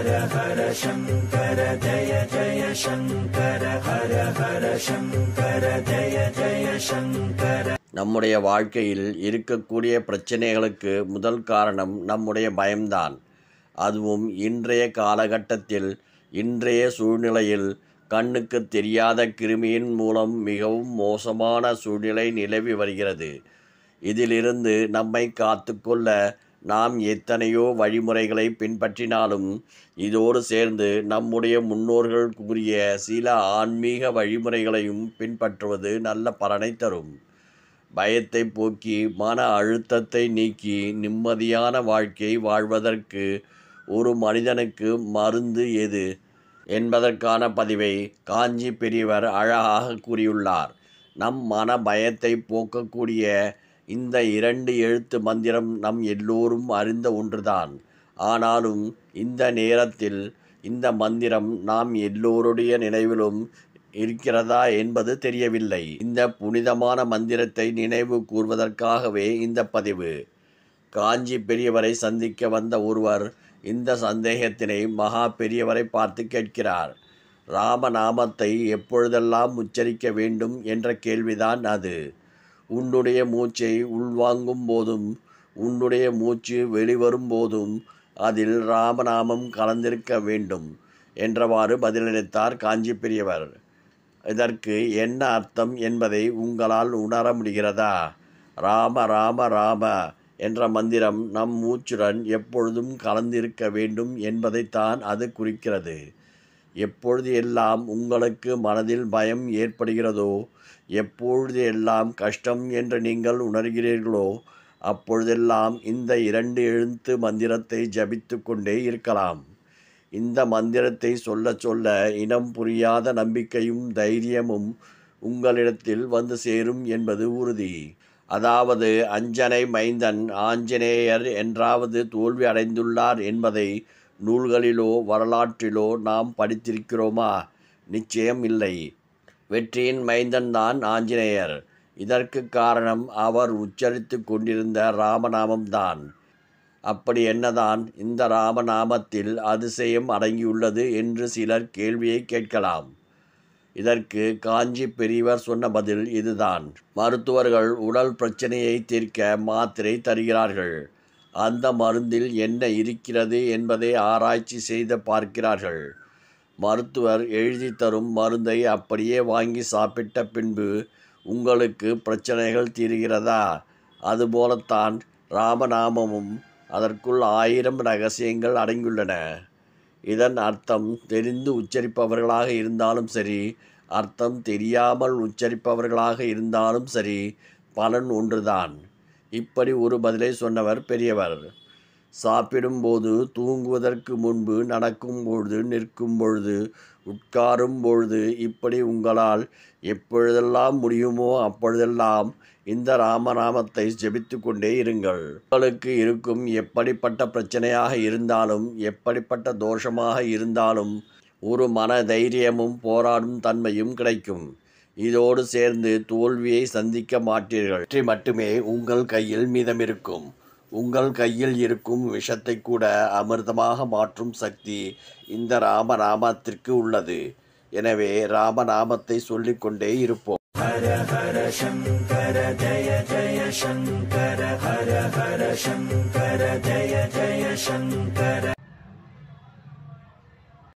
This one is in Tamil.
ஹர ஹர சங்கர ஜய ஜய சங்கர ஹர ஹர சங்கர ஜய ஜய சங்கர நம்முடைய வாழ்க்கையில் இருக்கக்கூடிய பிரச்சனைகளுக்கு முதல் காரணம் நம்முடைய பயம்தான் அதுவும் இன்றைய காலகட்டத்தில் இன்றைய சூழ்நிலையில் கண்ணுக்கு தெரியாத கிருமியின் மூலம் மிகவும் மோசமான சூழ்நிலை நிலவி வருகிறது இதிலிருந்து நம்மை காத்துக்கொள்ள நாம் எத்தனையோ வழிமுறைகளை பின்பற்றினாலும் இதோடு சேர்ந்து நம்முடைய முன்னோர்கள் கூறிய சில ஆன்மீக வழிமுறைகளையும் பின்பற்றுவது நல்ல பலனை தரும் பயத்தை போக்கி மன அழுத்தத்தை நீக்கி நிம்மதியான வாழ்க்கை வாழ்வதற்கு ஒரு மனிதனுக்கு மருந்து எது என்பதற்கான பதிவை காஞ்சி பெரியவர் அழகாக கூறியுள்ளார் நம் மன பயத்தை போக்கக்கூடிய இந்த இரண்டு எழுத்து மந்திரம் நம் எல்லோரும் அறிந்த ஒன்றுதான் ஆனாலும் இந்த நேரத்தில் இந்த மந்திரம் நாம் எல்லோருடைய நினைவிலும் இருக்கிறதா என்பது தெரியவில்லை இந்த புனிதமான மந்திரத்தை நினைவு கூர்வதற்காகவே இந்த பதிவு காஞ்சி பெரியவரை சந்திக்க வந்த ஒருவர் இந்த சந்தேகத்தினை மகா பெரியவரை பார்த்து கேட்கிறார் ராமநாமத்தை எப்பொழுதெல்லாம் உச்சரிக்க வேண்டும் என்ற கேள்விதான் அது உன்னுடைய மூச்சை உள்வாங்கும் போதும் உன்னுடைய மூச்சு வெளிவரும் போதும் அதில் ராமநாமம் கலந்திருக்க வேண்டும் என்றவாறு பதிலளித்தார் காஞ்சி பெரியவர் இதற்கு என்ன அர்த்தம் என்பதை உங்களால் உணர முடிகிறதா ராம ராம ராம என்ற மந்திரம் நம் மூச்சுடன் எப்பொழுதும் கலந்திருக்க வேண்டும் என்பதைத்தான் அது குறிக்கிறது எப்பொழுது எல்லாம் உங்களுக்கு மனதில் பயம் ஏற்படுகிறதோ எப்பொழுது எல்லாம் கஷ்டம் என்று நீங்கள் உணர்கிறீர்களோ அப்பொழுதெல்லாம் இந்த இரண்டு எழுத்து மந்திரத்தை ஜபித்து கொண்டே இருக்கலாம் இந்த மந்திரத்தை சொல்ல சொல்ல இனம் புரியாத நம்பிக்கையும் தைரியமும் உங்களிடத்தில் வந்து சேரும் என்பது உறுதி அதாவது அஞ்சனை மைந்தன் ஆஞ்சநேயர் என்றாவது தோல்வி அடைந்துள்ளார் என்பதை நூல்களிலோ வரலாற்றிலோ நாம் படித்திருக்கிறோமா நிச்சயம் இல்லை வெற்றியின் மைந்தன்தான் ஆஞ்சநேயர் இதற்கு காரணம் அவர் உச்சரித்து கொண்டிருந்த ராமநாமம்தான் அப்படி என்னதான் இந்த ராமநாமத்தில் அதிசயம் அடங்கியுள்ளது என்று சிலர் கேள்வியை கேட்கலாம் இதற்கு காஞ்சி பெரியவர் சொன்ன பதில் இதுதான் மருத்துவர்கள் உடல் பிரச்சனையை தீர்க்க மாத்திரை தருகிறார்கள் அந்த மருந்தில் என்ன இருக்கிறது என்பதை ஆராய்ச்சி செய்து பார்க்கிறார்கள் மருத்துவர் எழுதி தரும் மருந்தை அப்படியே வாங்கி சாப்பிட்ட பின்பு உங்களுக்கு பிரச்சனைகள் தீர்கிறதா அதுபோலத்தான் ராமநாமமும் அதற்குள் ஆயிரம் ரகசியங்கள் அடங்கியுள்ளன இதன் அர்த்தம் தெரிந்து உச்சரிப்பவர்களாக இருந்தாலும் சரி அர்த்தம் தெரியாமல் உச்சரிப்பவர்களாக இருந்தாலும் சரி பலன் ஒன்றுதான் இப்படி ஒரு பதிலை சொன்னவர் பெரியவர் சாப்பிடும்போது தூங்குவதற்கு முன்பு நடக்கும் பொழுது நிற்கும் பொழுது உட்காரும் பொழுது இப்படி உங்களால் எப்பொழுதெல்லாம் முடியுமோ அப்பொழுதெல்லாம் இந்த ராமநாமத்தை ஜெபித்து கொண்டே இருங்கள் உங்களுக்கு இருக்கும் எப்படிப்பட்ட பிரச்சனையாக இருந்தாலும் எப்படிப்பட்ட தோஷமாக இருந்தாலும் ஒரு மன தைரியமும் போராடும் தன்மையும் கிடைக்கும் இதோடு சேர்ந்து தோல்வியை சந்திக்க மாட்டீர்கள் வெற்றி மட்டுமே உங்கள் கையில் மீதமிருக்கும் உங்கள் கையில் இருக்கும் விஷத்தை கூட அமிர்தமாக மாற்றும் சக்தி இந்த ராமநாமத்திற்கு உள்ளது எனவே ராமநாமத்தை சொல்லிக்கொண்டே இருப்போம் ஹர ஹர சங்கர ஜய ஜய சங்கர ஹர ஹர சங்கர ஜய ஜய சங்கர